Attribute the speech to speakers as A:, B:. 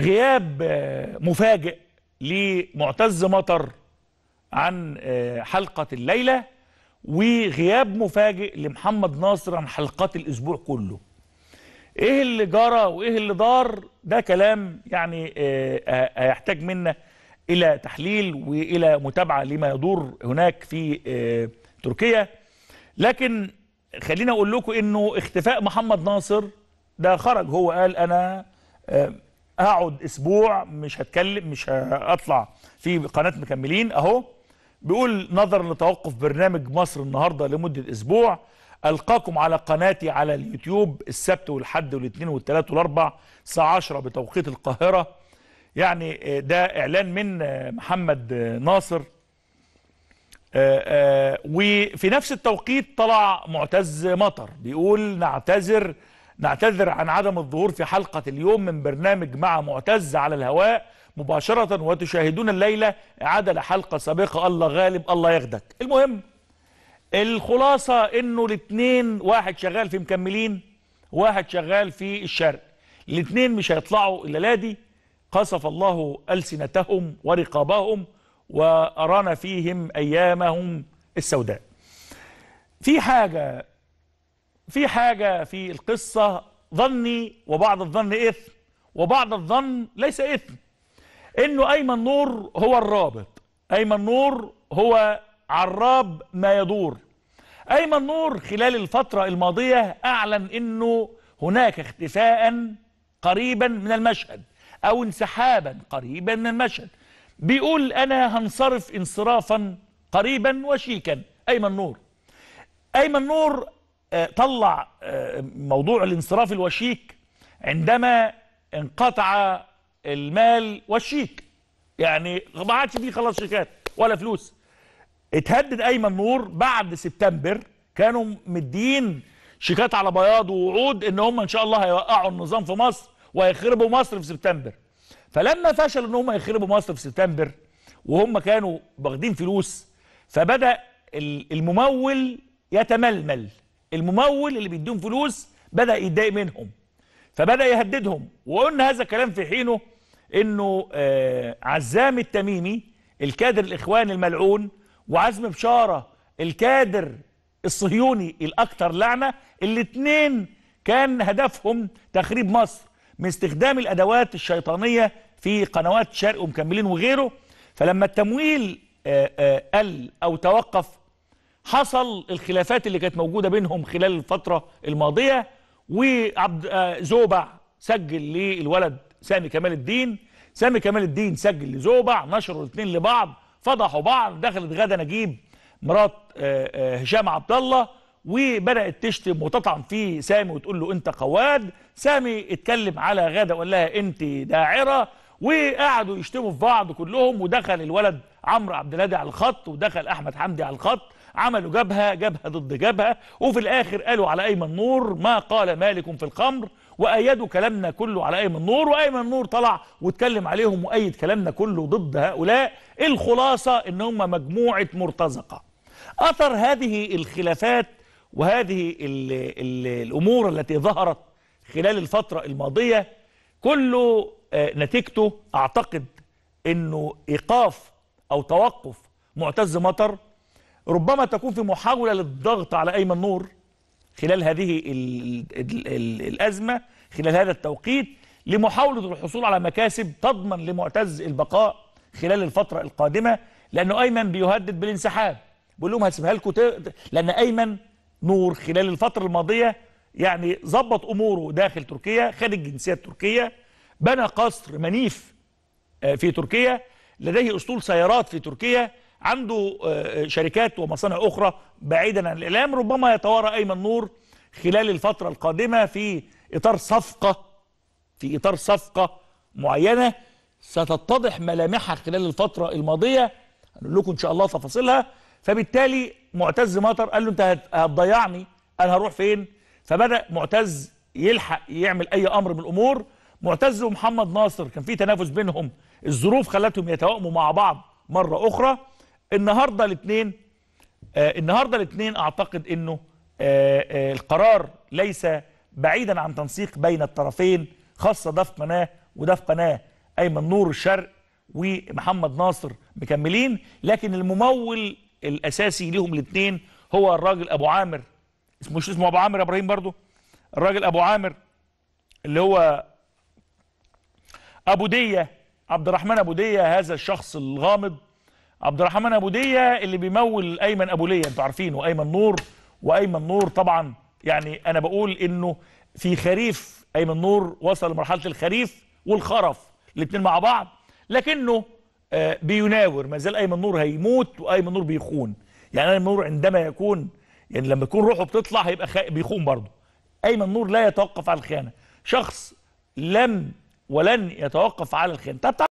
A: غياب آه، مفاجئ لمعتز مطر عن آه، حلقة الليلة وغياب مفاجئ لمحمد ناصر عن حلقات الأسبوع كله إيه اللي جرى وإيه اللي دار ده كلام يعني آه، هيحتاج منا إلى تحليل وإلى متابعة لما يدور هناك في تركيا لكن خلينا أقول لكم إنه اختفاء محمد ناصر ده خرج هو قال أنا اقعد اسبوع مش هتكلم مش هطلع في قناه مكملين اهو بيقول نظرا لتوقف برنامج مصر النهارده لمده اسبوع القاكم على قناتي على اليوتيوب السبت والحد والاثنين والثلاث والاربع الساعه 10 بتوقيت القاهره يعني آه، ده اعلان من آه، محمد آه، ناصر وفي نفس التوقيت طلع معتز مطر بيقول نعتذر نعتذر عن عدم الظهور في حلقة اليوم من برنامج مع معتز على الهواء مباشرة وتشاهدون الليلة إعادة لحلقة سابقة الله غالب الله ياخدك المهم الخلاصة إنه الاثنين واحد شغال في مكملين واحد شغال في الشرق الاثنين مش هيطلعوا إلا لادي قصف الله ألسنتهم ورقابهم وأرانا فيهم أيامهم السوداء في حاجة في حاجة في القصة ظني وبعض الظن إثم وبعض الظن ليس إثم إنه أيمن نور هو الرابط أيمن نور هو عراب ما يدور أيمن نور خلال الفترة الماضية أعلن أنه هناك اختفاء قريبا من المشهد أو انسحابا قريبا من المشهد بيقول أنا هنصرف انصرافا قريبا وشيكا أيمن نور أيمن نور آه، طلع آه، موضوع الانصراف الوشيك عندما انقطع المال والشيك يعني ما عادش فيه خلاص شيكات ولا فلوس اتهدد ايمن نور بعد سبتمبر كانوا مدين شيكات على بياض ووعود ان هم ان شاء الله هيوقعوا النظام في مصر وهيخربوا مصر في سبتمبر فلما فشل ان هم يخربوا مصر في سبتمبر وهم كانوا واخدين فلوس فبدا الممول يتململ الممول اللي بيديهم فلوس بدأ يتضايق منهم فبدأ يهددهم وقلنا هذا الكلام في حينه انه آه، عزام التميمي الكادر الاخواني الملعون وعزم بشارة الكادر الصهيوني الاكثر لعنة الاثنين كان هدفهم تخريب مصر من استخدام الادوات الشيطانية في قنوات شرق ومكملين وغيره فلما التمويل آه، آه، قل او توقف حصل الخلافات اللي كانت موجودة بينهم خلال الفترة الماضية وعبد آه، زوبع سجل للولد سامي كمال الدين سامي كمال الدين سجل لزوبع نشروا الاثنين لبعض فضحوا بعض دخلت غادة نجيب مرات آه، آه، هشام عبد الله وبدات تشتم وتطعن في سامي وتقول له انت قواد سامي اتكلم على غاده وقال لها انت داعره وقعدوا يشتموا في بعض كلهم ودخل الولد عمرو عبد الهادي على الخط ودخل احمد حمدي على الخط عملوا جبهة جبهة ضد جبهة وفي الآخر قالوا على أيمن نور ما قال مالك في الخمر وأيدوا كلامنا كله على أيمن نور وأيمن نور طلع واتكلم عليهم وأيد كلامنا كله ضد هؤلاء الخلاصة إن هم مجموعة مرتزقة أثر هذه الخلافات وهذه الـ الـ الأمور التي ظهرت خلال الفترة الماضية كله آه، نتيجته أعتقد أنه إيقاف أو توقف معتز مطر ربما تكون في محاولة للضغط على أيمن نور خلال هذه الـ الـ الـ الأزمة خلال هذا التوقيت لمحاولة الحصول على مكاسب تضمن لمعتز البقاء خلال الفترة القادمة لأنه أيمن بيهدد بالانسحاب بيقول لهم هسيبها لكم لأن أيمن نور خلال الفترة الماضية يعني ظبط أموره داخل تركيا خد الجنسية التركية بنى قصر منيف آه، في تركيا لديه أسطول سيارات في تركيا عنده آه، آه، شركات ومصانع أخرى بعيدا عن الإعلام ربما يتوارى أيمن نور خلال الفترة القادمة في إطار صفقة في إطار صفقة معينة ستتضح ملامحها خلال الفترة الماضية هنقول لكم إن شاء الله تفاصيلها فبالتالي معتز مطر قال له أنت هتضيعني أنا هروح فين فبدأ معتز يلحق يعمل أي أمر من الأمور معتز ومحمد ناصر كان في تنافس بينهم الظروف خلتهم يتوائموا مع بعض مرة أخرى النهارده الاثنين آه النهارده الاثنين اعتقد انه آه آه القرار ليس بعيدا عن تنسيق بين الطرفين خاصه ده في قناه وده في قناه ايمن نور الشرق ومحمد ناصر مكملين لكن الممول الاساسي ليهم الاثنين هو الراجل ابو عامر اسمه مش اسمه ابو عامر ابراهيم برضو الراجل ابو عامر اللي هو ابو ديه عبد الرحمن ابو ديه هذا الشخص الغامض عبد الرحمن ابو ديه اللي بيمول ايمن ابو ليه انتوا عارفينه ايمن نور وايمن نور طبعا يعني انا بقول انه في خريف ايمن نور وصل لمرحله الخريف والخرف الاثنين مع بعض لكنه آه، بيناور ما زال ايمن نور هيموت وايمن نور بيخون يعني ايمن نور عندما يكون يعني لما يكون روحه بتطلع هيبقى بيخون برضه ايمن نور لا يتوقف على الخيانه شخص لم ولن يتوقف على الخيانه